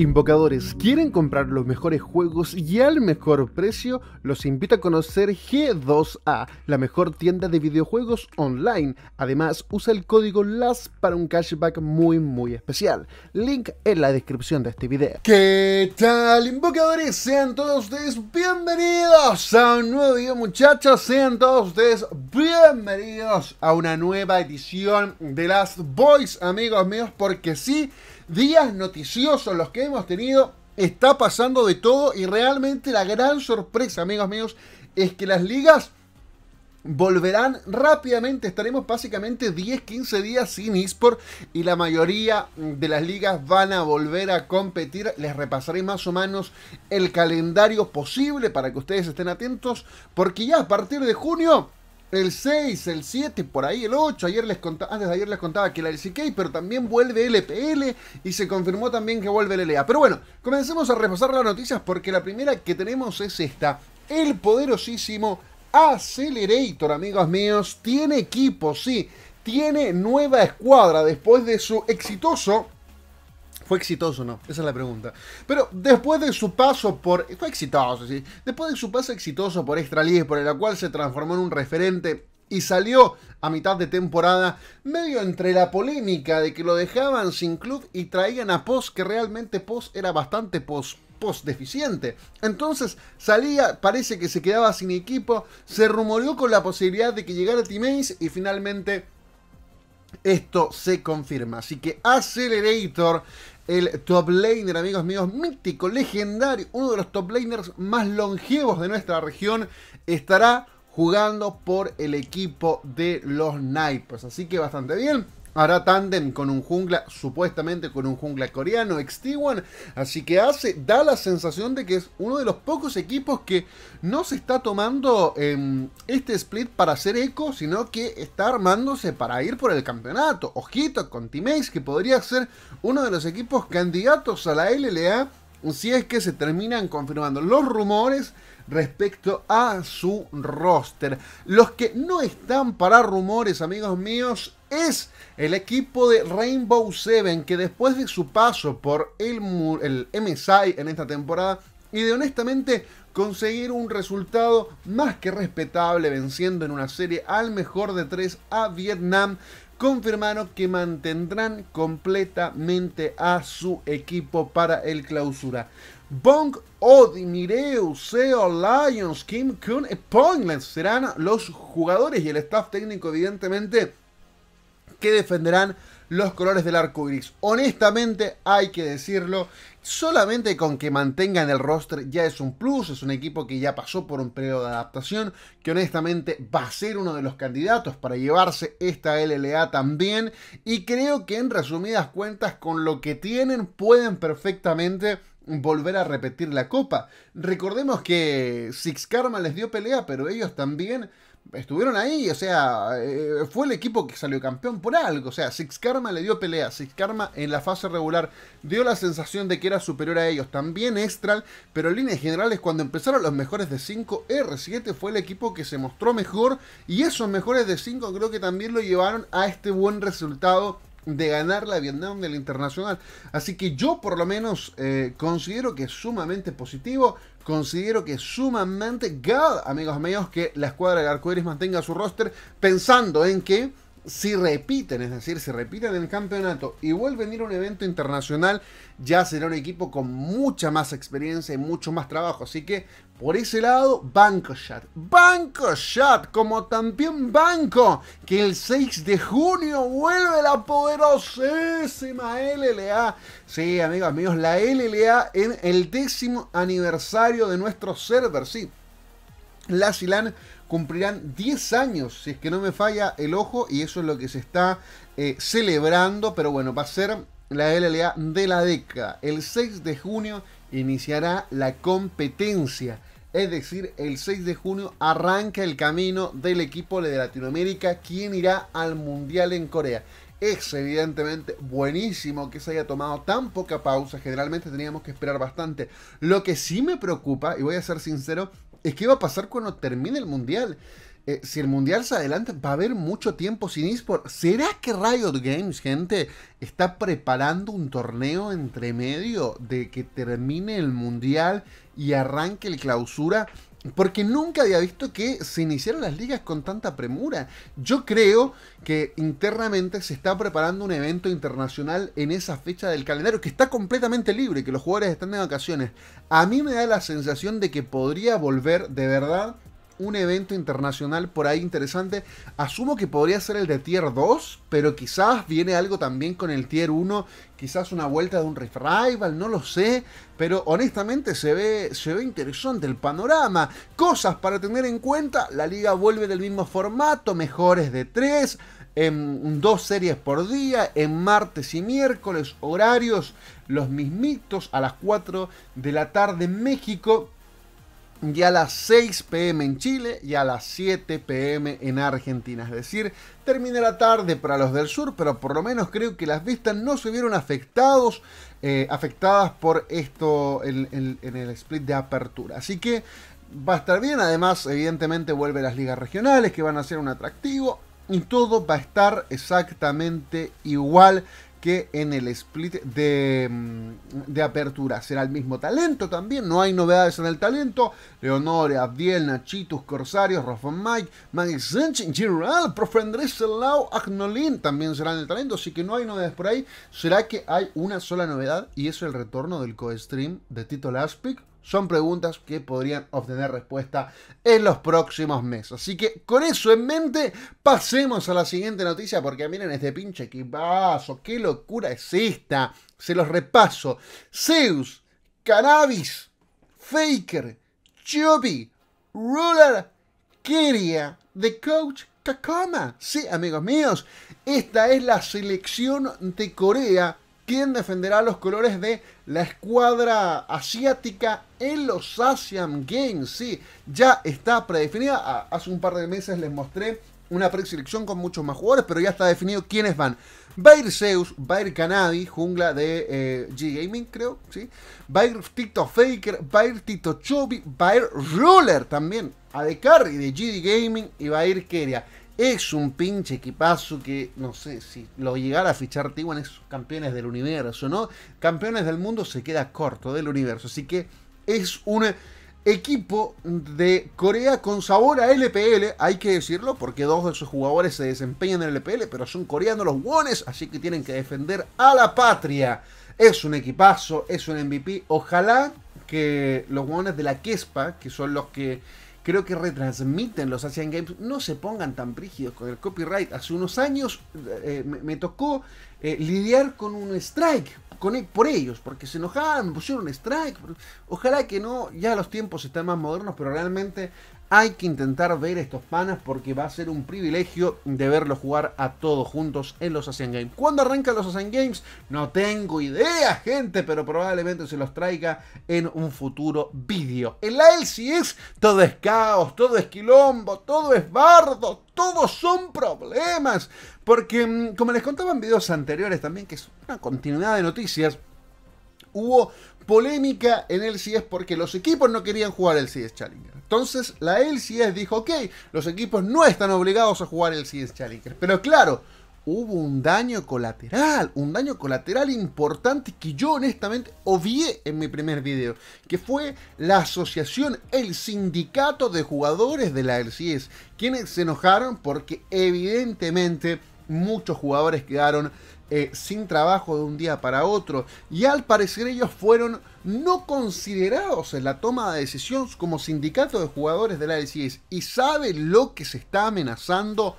Invocadores, ¿quieren comprar los mejores juegos y al mejor precio? Los invito a conocer G2A, la mejor tienda de videojuegos online. Además, usa el código LAS para un cashback muy muy especial. Link en la descripción de este video. ¿Qué tal, Invocadores? Sean todos ustedes bienvenidos a un nuevo video, muchachos. Sean todos ustedes bienvenidos a una nueva edición de Las Boys, amigos míos, porque sí días noticiosos los que hemos tenido, está pasando de todo y realmente la gran sorpresa, amigos míos, es que las ligas volverán rápidamente. Estaremos básicamente 10, 15 días sin eSport y la mayoría de las ligas van a volver a competir. Les repasaré más o menos el calendario posible para que ustedes estén atentos, porque ya a partir de junio el 6, el 7, por ahí, el 8. Ayer les contaba, antes de ayer les contaba que la LCK, pero también vuelve LPL y se confirmó también que vuelve LLA. Pero bueno, comencemos a repasar las noticias porque la primera que tenemos es esta. El poderosísimo Accelerator, amigos míos, tiene equipo, sí. Tiene nueva escuadra después de su exitoso ¿Fue exitoso o no? Esa es la pregunta. Pero después de su paso por... Fue exitoso, sí. Después de su paso exitoso por Extra League, por el cual se transformó en un referente y salió a mitad de temporada, medio entre la polémica de que lo dejaban sin club y traían a Post, que realmente Post era bastante Post deficiente. Entonces salía, parece que se quedaba sin equipo, se rumoreó con la posibilidad de que llegara Ace y finalmente esto se confirma. Así que Accelerator el top laner, amigos míos, mítico, legendario, uno de los top laners más longevos de nuestra región, estará jugando por el equipo de los Naipers. Así que bastante bien. Ahora Tandem con un jungla, supuestamente con un jungla coreano, XT1. Así que hace, da la sensación de que es uno de los pocos equipos que no se está tomando em, este split para hacer eco, sino que está armándose para ir por el campeonato. Ojito con Teammates. que podría ser uno de los equipos candidatos a la LLA si es que se terminan confirmando los rumores respecto a su roster. Los que no están para rumores, amigos míos, es el equipo de Rainbow Seven, que después de su paso por el, el MSI en esta temporada y de honestamente conseguir un resultado más que respetable venciendo en una serie al mejor de tres a Vietnam, confirmaron que mantendrán completamente a su equipo para el clausura. Bong Odi, Mireu, Seo, Lions, Kim Kun y Pointless serán los jugadores y el staff técnico, evidentemente, que defenderán los colores del arco gris. Honestamente, hay que decirlo, solamente con que mantengan el roster ya es un plus, es un equipo que ya pasó por un periodo de adaptación, que honestamente va a ser uno de los candidatos para llevarse esta LLA también, y creo que en resumidas cuentas, con lo que tienen, pueden perfectamente volver a repetir la copa. Recordemos que Six Karma les dio pelea, pero ellos también estuvieron ahí, o sea, eh, fue el equipo que salió campeón por algo, o sea, Six Karma le dio pelea, Six Karma en la fase regular dio la sensación de que era superior a ellos, también Extral, pero en líneas generales cuando empezaron los mejores de 5, R7 fue el equipo que se mostró mejor y esos mejores de 5 creo que también lo llevaron a este buen resultado de ganar la Vietnam del Internacional. Así que yo por lo menos eh, considero que es sumamente positivo. Considero que sumamente God, amigos míos, que la escuadra de Arcoiris mantenga su roster pensando en que si repiten, es decir, si repiten el campeonato y vuelven a ir a un evento internacional, ya será un equipo con mucha más experiencia y mucho más trabajo. Así que por ese lado, banco BancoShat, como también Banco, que el 6 de junio vuelve la poderosísima LLA. Sí, amigos, amigos, la LLA en el décimo aniversario de nuestro server. Sí, la Silan cumplirán 10 años, si es que no me falla el ojo, y eso es lo que se está eh, celebrando, pero bueno, va a ser la LLA de la década. El 6 de junio iniciará la competencia. Es decir, el 6 de junio arranca el camino del equipo de Latinoamérica, quien irá al Mundial en Corea. Es evidentemente buenísimo que se haya tomado tan poca pausa, generalmente teníamos que esperar bastante. Lo que sí me preocupa, y voy a ser sincero, es qué va a pasar cuando termine el Mundial. Eh, si el mundial se adelanta, va a haber mucho tiempo sin eSport. ¿Será que Riot Games, gente, está preparando un torneo entre medio de que termine el mundial y arranque el clausura? Porque nunca había visto que se iniciaran las ligas con tanta premura. Yo creo que internamente se está preparando un evento internacional en esa fecha del calendario que está completamente libre, que los jugadores están de vacaciones. A mí me da la sensación de que podría volver de verdad un evento internacional por ahí interesante. Asumo que podría ser el de Tier 2, pero quizás viene algo también con el Tier 1, quizás una vuelta de un Rival... no lo sé. Pero honestamente se ve, se ve interesante el panorama. Cosas para tener en cuenta, la liga vuelve del mismo formato, mejores de 3 en dos series por día, en martes y miércoles, horarios los mismitos a las 4 de la tarde en México y a las 6 pm en Chile y a las 7 pm en Argentina. Es decir, la tarde para los del sur, pero por lo menos creo que las vistas no se vieron afectados, eh, afectadas por esto en, en el split de apertura. Así que va a estar bien, además evidentemente vuelve las ligas regionales que van a ser un atractivo y todo va a estar exactamente igual que en el split mm, de, apertura. Será el mismo talento también, no hay novedades en el talento. Leonore, Abdiel, Chitus, Corsarios, Rafa, Mike, Magic General, Profe Andrés Agnolin también serán el talento. Así que no hay novedades por ahí. Será que hay una sola novedad y es el retorno del co-stream de Tito Laspic son preguntas que podrían obtener respuesta en los próximos meses. Así que con eso en mente, pasemos a la siguiente noticia, porque miren este pinche equipazo, qué locura es esta. Se los repaso. Zeus, Cannabis, Faker, Chubby Ruler, Keria, The Coach, Kakama Sí, amigos míos, esta es la selección de Corea ¿Quién defenderá los colores de la escuadra asiática en los Asian Games. Sí, ya está predefinida. Hace un par de meses les mostré una preselección con muchos más jugadores, pero ya está definido quiénes van. Va a ir Zeus, va a ir Canadi, jungla de eh, G-Gaming, creo, ¿sí? Va a ir Tito Faker, va a ir Tito Chubby, va a ir Ruler también, a de Carry de GD Gaming y va a ir Keria. Es un pinche equipazo que, no sé, si lo llegara a fichar Tiguan es campeones del universo, ¿no? Campeones del mundo se queda corto del universo. Así que es un equipo de Corea con sabor a LPL, hay que decirlo, porque dos de sus jugadores se desempeñan en LPL, pero son coreanos los wones, así que tienen que defender a la patria. Es un equipazo, es un MVP. Ojalá que los wones de la Kespa, que son los que creo que retransmiten los Asian Games. No se pongan tan prígidos con el copyright. Hace unos años eh, me, tocó eh, lidiar con un strike con, e, por ellos, porque se enojaban, me pusieron un strike. Ojalá que no, ya los tiempos están más modernos, pero realmente hay que intentar ver estos panas porque va a ser un privilegio de verlos jugar a todos juntos en los Asian Games. ¿Cuándo arrancan los Asian Games? No tengo idea, gente, pero probablemente se los traiga en un futuro vídeo. En la LCS todo es caos, todo es quilombo, todo es bardo, todos son problemas. Porque, mm, como les contaba en videos anteriores también, que es una continuidad de noticias, hubo polémica en el porque los equipos no querían jugar el CIS Challenger. Entonces la LCS dijo, ok, los equipos no están obligados a jugar el CS Challenger. Pero claro, hubo un daño colateral, un daño colateral importante que yo honestamente obvié en mi primer video, que fue la asociación, el sindicato de jugadores de la LCS, quienes se enojaron porque evidentemente muchos jugadores quedaron eh, sin trabajo de un día para otro y al parecer ellos fueron no considerados en la toma de decisiones como sindicato de jugadores de la LCS y sabe lo que se está amenazando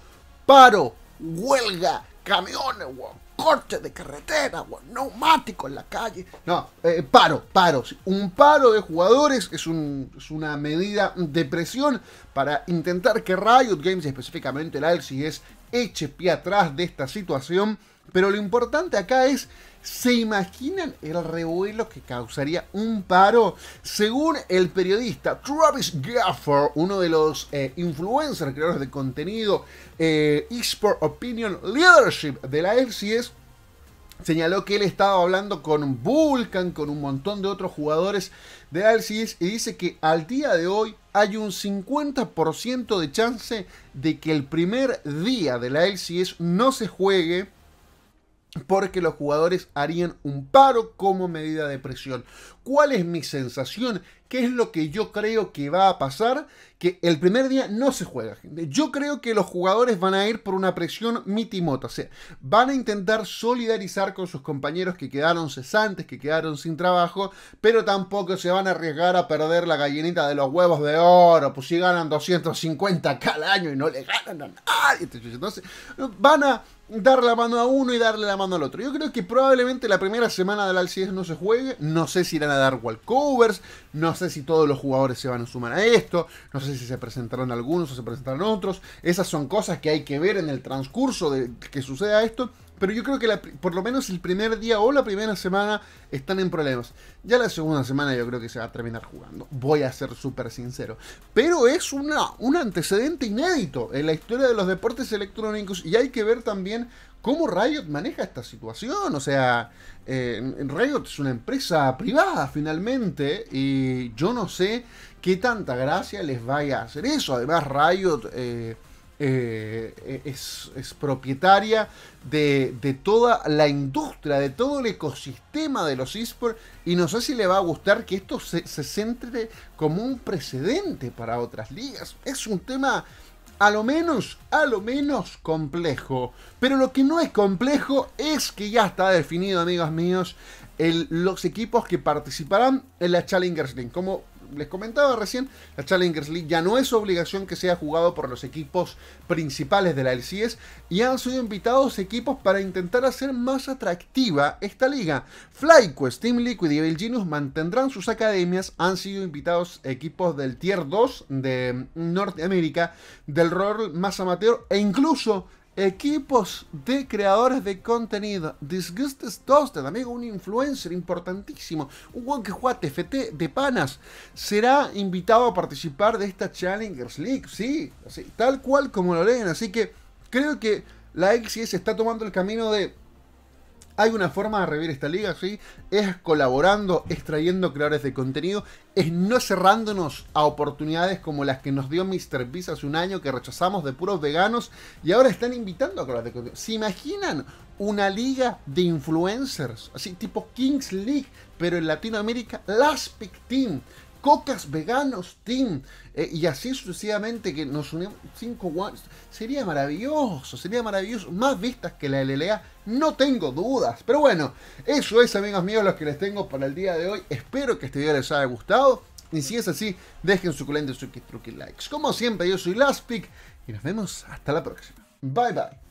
paro, huelga, camiones, o corte de carretera, o neumático en la calle. No, eh, paro, paro. Un paro de jugadores es, es, una medida de presión para intentar que Riot Games, específicamente la LCS, eche pie atrás de esta situación, pero lo importante acá es, ¿se imaginan el revuelo que causaría un paro? Según el periodista Travis Gaffer, uno de los eh, influencers, creadores de contenido, Expert eh, Opinion Leadership de la FCS, Señaló que él estaba hablando con Vulcan, con un montón de otros jugadores de LCS y dice que al día de hoy hay un 50% de chance de que el primer día de la LCS no se juegue porque los jugadores harían un paro como medida de presión. ¿Cuál es mi sensación? ¿Qué es lo que yo creo que va a pasar? Que el primer día no se juega, gente. Yo creo que los jugadores van a ir por una presión mitimota, o sea, van a intentar solidarizar con sus compañeros que quedaron cesantes, que quedaron sin trabajo, pero tampoco se van a arriesgar a perder la gallinita de los huevos de oro, pues si ganan 250 cada año y no le ganan a nadie. Entonces, van a Dar la mano a uno y darle la mano al otro. Yo creo que probablemente la primera semana del Alcides no se juegue. No sé si irán a dar walkovers. No sé si todos los jugadores se van a sumar a esto. No sé si se presentarán algunos o se presentarán otros. Esas son cosas que hay que ver en el transcurso de que suceda esto pero yo creo que por lo menos el primer día o la primera semana están en problemas. Ya la segunda semana yo creo que se va a terminar jugando. Voy a ser súper sincero. Pero es una, un antecedente inédito en la historia de los deportes electrónicos y hay que ver también cómo Riot maneja esta situación. O sea, eh, Riot es una empresa privada finalmente y yo no sé qué tanta gracia les vaya a hacer eso. Además, Riot... Eh, eh, es, propietaria de, toda la industria, de todo el ecosistema de los esports y no sé si le va a gustar que esto se, centre como un precedente para otras ligas. Es un tema a lo menos, a lo menos complejo. Pero lo que no es complejo es que ya está definido, amigos míos, los equipos que participarán en la Challenger League. Como les comentaba recién, la Challengers League ya no es obligación que sea jugado por los equipos principales de la LCS y han sido invitados equipos para intentar hacer más atractiva esta liga. FlyQuest, Team Liquid y Evil Genius mantendrán sus academias, han sido invitados equipos del Tier 2 de Norteamérica, del rol más amateur e incluso Equipos de creadores de contenido. Disgusted Toasted, amigo, un influencer importantísimo. Un buen que juega TFT de panas. Será invitado a participar de esta Challengers League. Sí, tal cual como lo leen. Así que creo que la XS está tomando el camino de hay una forma de revivir esta liga, sí, es colaborando, extrayendo creadores de contenido, es no cerrándonos a oportunidades como las que nos dio Mr. Beast hace un año que rechazamos de puros veganos y ahora están invitando a creadores de contenido. ¿Se imaginan una liga de influencers, así tipo Kings League, pero en Latinoamérica, Pick Team, Cocas Veganos Team, eh, y así sucesivamente que nos unimos cinco ones. Sería maravilloso, sería maravilloso. Más vistas que la LLA, no tengo dudas. Pero bueno, eso es, amigos míos, los que les tengo para el día de hoy. Espero que este video les haya gustado. Y si es así, dejen suculentos su truqui likes. Como siempre, yo soy Laspic y nos vemos hasta la próxima. Bye bye.